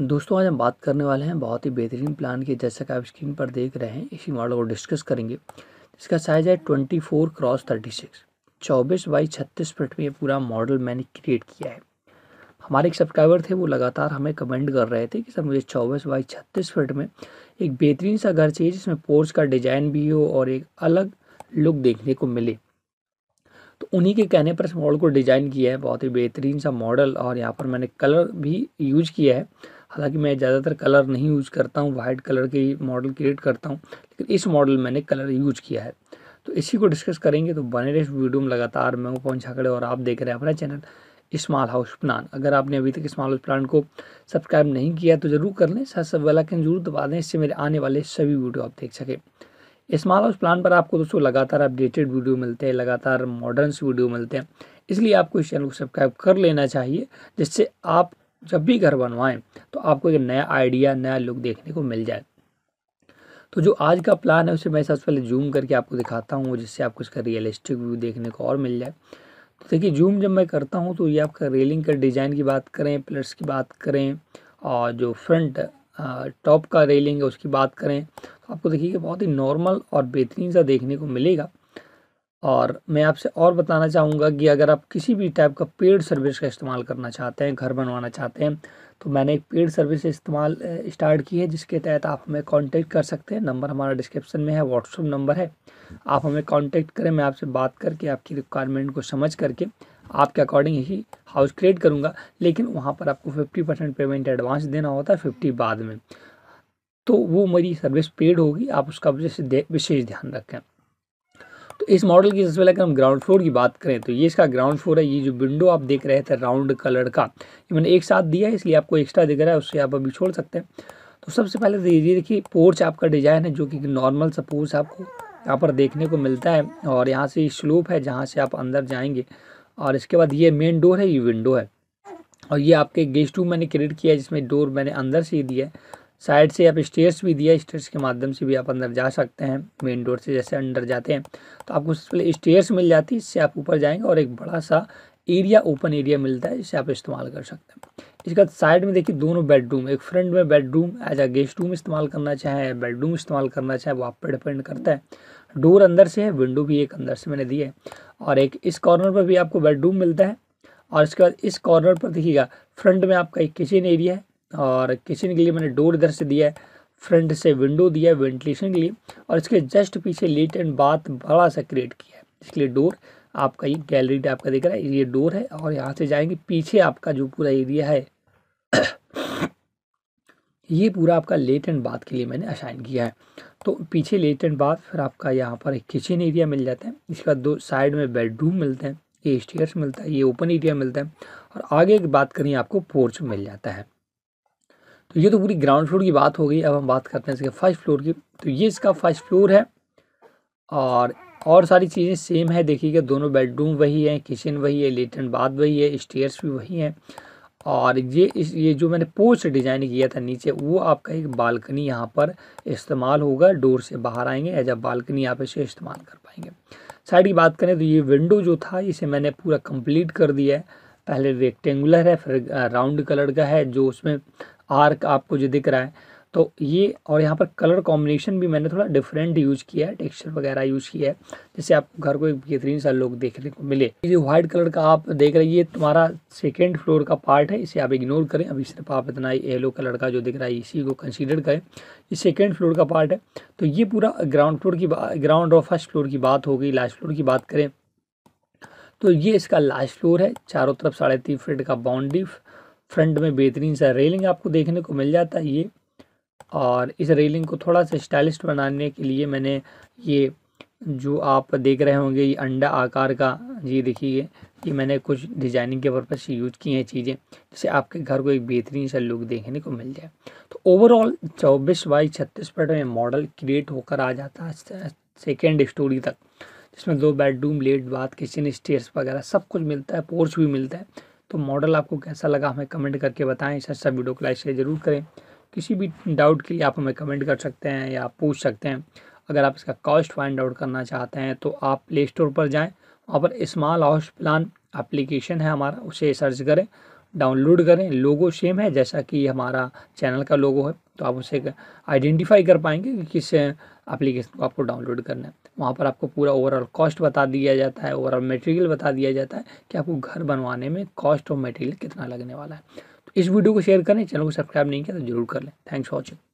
दोस्तों आज हम बात करने वाले हैं बहुत ही बेहतरीन प्लान की जैसा कि आप स्क्रीन पर देख रहे हैं इसी मॉडल को डिस्कस करेंगे इसका साइज़ है twenty four cross thirty six चौबीस बाई छत्तीस फिट में ये पूरा मॉडल मैंने क्रिएट किया है हमारे एक सब्सक्राइबर थे वो लगातार हमें कमेंट कर रहे थे कि सर मुझे चौबीस बाई छत्तीस फिट में एक बेहतरीन सा घर चाहिए जिसमें पोर्स का डिज़ाइन भी हो और एक अलग लुक देखने को मिले तो उन्हीं के कहने पर इस मॉडल को डिज़ाइन किया है बहुत ही बेहतरीन सा मॉडल और यहाँ पर मैंने कलर भी यूज किया है हालांकि मैं ज़्यादातर कलर नहीं यूज करता हूँ वाइट कलर के मॉडल क्रिएट करता हूँ लेकिन इस मॉडल में मैंने कलर यूज किया है तो इसी को डिस्कस करेंगे तो बने रहे वीडियो में लगातार मैं हूँ पवन छाकड़े और आप देख रहे हैं अपना चैनल स्मॉल हाउस प्लान अगर आपने अभी तक स्मॉल हाउस प्लान को सब्सक्राइब नहीं किया तो ज़रूर कर लें साथ साथ बेलाइकन जरूर दबा दें इससे मेरे आने वाले सभी वीडियो आप देख सकें स्मॉल हाउस प्लान पर आपको दोस्तों लगातार अपडेटेड वीडियो मिलते हैं लगातार मॉडर्न वीडियो मिलते हैं इसलिए आपको इस चैनल को सब्सक्राइब कर लेना चाहिए जिससे आप जब भी घर बनवाएं तो आपको एक नया आइडिया नया लुक देखने को मिल जाए तो जो आज का प्लान है उसे मैं सबसे पहले जूम करके आपको दिखाता हूँ जिससे आपको इसका रियलिस्टिक व्यू देखने को और मिल जाए तो देखिए जूम जब मैं करता हूँ तो ये आपका रेलिंग का डिज़ाइन की बात करें पिलर्स की बात करें और जो फ्रंट टॉप का रेलिंग है उसकी बात करें तो आपको देखिए कि बहुत ही नॉर्मल और बेहतरीन सा देखने को मिलेगा और मैं आपसे और बताना चाहूँगा कि अगर आप किसी भी टाइप का पेड सर्विस का इस्तेमाल करना चाहते हैं घर बनवाना चाहते हैं तो मैंने एक पेड सर्विस इस्तेमाल स्टार्ट की है जिसके तहत आप हमें कांटेक्ट कर सकते हैं नंबर हमारा डिस्क्रिप्शन में है व्हाट्सअप नंबर है आप हमें कांटेक्ट करें मैं आपसे बात करके आपकी रिक्वायरमेंट को समझ करके आपके अकॉर्डिंग ही हाउस क्रिएट करूँगा लेकिन वहाँ पर आपको फिफ्टी परसेंट पेमेंट एडवांस देना होता है फिफ्टी बाद में तो वो मेरी सर्विस पेड होगी आप उसका विशेष ध्यान रखें तो इस मॉडल की सबसे पहले अगर हम ग्राउंड फ्लोर की बात करें तो ये इसका ग्राउंड फ्लोर है ये जो विंडो आप देख रहे थे राउंड कलर का ये मैंने एक साथ दिया है इसलिए आपको एक्स्ट्रा दिख रहा है उससे आप अभी छोड़ सकते हैं तो सबसे पहले तो ये देखिए पोर्च आपका डिज़ाइन है जो कि नॉर्मल सा आपको यहाँ पर देखने को मिलता है और यहाँ से स्लोप है जहाँ से आप अंदर जाएंगे और इसके बाद ये मेन डोर है ये विंडो है और ये आपके गेस्ट रूम मैंने क्रिएट किया है जिसमें डोर मैंने अंदर से ही दिया है साइड से आप स्टेयर्स भी दिया स्टेयर्स के माध्यम से भी आप अंदर जा सकते हैं मेन डोर से जैसे अंदर जाते हैं तो आपको सबसे पहले स्टेयर्स मिल जाती है इससे आप ऊपर जाएंगे और एक बड़ा सा एरिया ओपन एरिया मिलता है जिसे आप इस्तेमाल कर सकते हैं इसके बाद साइड में देखिए दोनों बेडरूम एक फ्रंट में bedroom as a guest room इस्तेमाल करना चाहें बेडरूम इस्तेमाल करना चाहें वो आप पर डिपेंड करता है डोर अंदर से है विंडो भी एक अंदर से मैंने दी है और एक इस कॉर्नर पर भी आपको बेडरूम मिलता है और इसके बाद इस कॉर्नर पर देखिएगा फ्रंट में आपका एक किचन एरिया है और किचन के लिए मैंने डोर इधर से दिया है फ्रंट से विंडो दिया है वेंटिलेशन के लिए और इसके जस्ट पीछे लेट एंड बाथ बड़ा सा क्रिएट किया है इसके लिए डोर आपका ये गैलरी टाइप का दिख रहा है ये डोर है और यहाँ से जाएंगे पीछे आपका जो पूरा एरिया है ये पूरा आपका लेट एंड बाथ के लिए मैंने असाइन किया है तो पीछे लेट एंड बाथ फिर आपका यहाँ पर किचन एरिया मिल जाता है इसके बाद दो साइड में बेडरूम मिलते हैं ये स्टेयर्स मिलता है ये ओपन एरिया मिलता है और आगे की बात करें आपको पोर्च मिल जाता है तो ये तो पूरी ग्राउंड फ्लोर की बात हो गई अब हम बात करते हैं इसके फर्स्ट फ्लोर की तो ये इसका फर्स्ट फ्लोर है और और सारी चीज़ें सेम है देखिएगा दोनों बेडरूम वही हैं किचन वही है लेटरिन बाथ वही है स्टेयर्स भी वही हैं और ये इस ये जो मैंने पोस्ट डिज़ाइन किया था नीचे वो आपका एक बालकनी यहाँ पर इस्तेमाल होगा डोर से बाहर आएंगे एज अ बालकनी आप इसे इस्तेमाल कर पाएंगे साइड की बात करें तो ये विंडो जो था इसे मैंने पूरा कंप्लीट कर दिया है पहले रेक्टेंगुलर है फिर राउंड कलर का है जो उसमें आर्क आपको जो दिख रहा है तो ये और यहाँ पर कलर कॉम्बिनेशन भी मैंने थोड़ा डिफरेंट यूज़ किया है टेक्सचर वगैरह यूज़ किया है जिससे आपको घर को एक बेहतरीन सा लुक देखने को मिले ये व्हाइट कलर का आप देख रहे हैं ये तुम्हारा सेकेंड फ्लोर का पार्ट है इसे आप इग्नोर करें अभी सिर्फ आप इतना येलो कलर का जो दिख रहा है इसी को कंसिडर करें ये सेकेंड फ्लोर का पार्ट है तो ये पूरा ग्राउंड फ्लोर की ग्राउंड और फर्स्ट फ्लोर की बात होगी लास्ट फ्लोर की बात करें तो ये इसका लास्ट फ्लोर है चारों तरफ साढ़े तीन फीट का बाउंड्री फ्रंट में बेहतरीन सा रेलिंग आपको देखने को मिल जाता है ये और इस रेलिंग को थोड़ा सा स्टाइलिश बनाने के लिए मैंने ये जो आप देख रहे होंगे ये अंडा आकार का ये देखिए ये मैंने कुछ डिजाइनिंग के पर्पज़ से यूज की हैं चीज़ें जिससे आपके घर को एक बेहतरीन सा लुक देखने को मिल जाए तो ओवरऑल चौबीस बाई छत्तीस फट में मॉडल क्रिएट होकर आ जाता है सेकेंड स्टोरी तक जिसमें दो बेडरूम लेट बाथ किचन स्टेयर्स वगैरह सब कुछ मिलता है पोर्च भी मिलता है तो मॉडल आपको कैसा लगा हमें कमेंट करके बताएं इस अच्छा वीडियो को लाइक शेयर जरूर करें किसी भी डाउट के लिए आप हमें कमेंट कर सकते हैं या पूछ सकते हैं अगर आप इसका कॉस्ट फाइंड आउट करना चाहते हैं तो आप प्ले स्टोर पर जाएँ वहाँ पर स्मॉल हाउस प्लान एप्लीकेशन है हमारा उसे सर्च करें डाउनलोड करें लोगो सेम है जैसा कि हमारा चैनल का लोगो है तो आप उसे आइडेंटिफाई कर पाएंगे कि किस एप्लीकेशन को आपको डाउनलोड करना है वहाँ पर आपको पूरा ओवरऑल कॉस्ट बता दिया जाता है ओवरऑल मटेरियल बता दिया जाता है कि आपको घर बनवाने में कॉस्ट और मटेरियल कितना लगने वाला है तो इस वीडियो को शेयर करें चैनल को सब्सक्राइब नहीं किया तो जरूर कर लें थैंक्स फॉर वॉचिंग